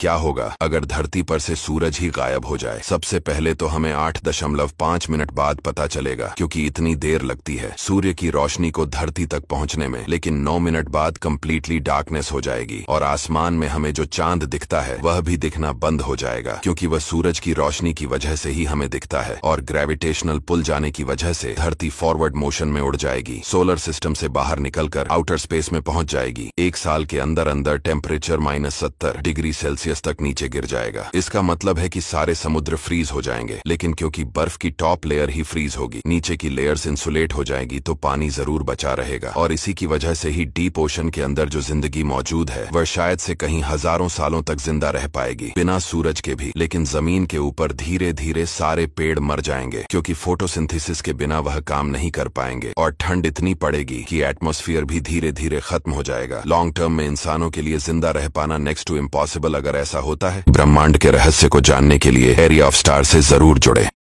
क्या होगा अगर धरती पर से सूरज ही गायब हो जाए सबसे पहले तो हमें आठ दशमलव पाँच मिनट बाद पता चलेगा क्योंकि इतनी देर लगती है सूर्य की रोशनी को धरती तक पहुंचने में लेकिन नौ मिनट बाद कम्प्लीटली डार्कनेस हो जाएगी और आसमान में हमें जो चांद दिखता है वह भी दिखना बंद हो जाएगा क्योंकि वह सूरज की रोशनी की वजह से ही हमें दिखता है और ग्रेविटेशनल पुल जाने की वजह से धरती फॉरवर्ड मोशन में उड़ जाएगी सोलर सिस्टम से बाहर निकलकर आउटर स्पेस में पहुंच जाएगी एक साल के अंदर अंदर टेम्परेचर माइनस सत्तर डिग्री सेल्सियस सेल्सियस तक नीचे गिर जाएगा इसका मतलब है कि सारे समुद्र फ्रीज हो जाएंगे लेकिन क्योंकि बर्फ की टॉप लेयर ही फ्रीज होगी नीचे की लेयर्स इंसुलेट हो जाएगी तो पानी जरूर बचा रहेगा और इसी की वजह से ही डीप ओशन के अंदर जो जिंदगी मौजूद है वह शायद से कहीं हजारों सालों तक जिंदा रह पाएगी बिना सूरज के भी लेकिन जमीन के ऊपर धीरे धीरे सारे पेड़ मर जाएंगे क्योंकि फोटोसिंथेसिस के बिना वह काम नहीं कर पाएंगे और ठंड इतनी पड़ेगी कि एटमोस्फियर भी धीरे धीरे खत्म हो जाएगा लॉन्ग टर्म में इंसानों के लिए जिंदा रह पाना नेक्स्ट टू इम्पॉसिबल अगर ऐसा होता है ब्रह्मांड के रहस्य को जानने के लिए एरिया ऑफ स्टार से जरूर जुड़े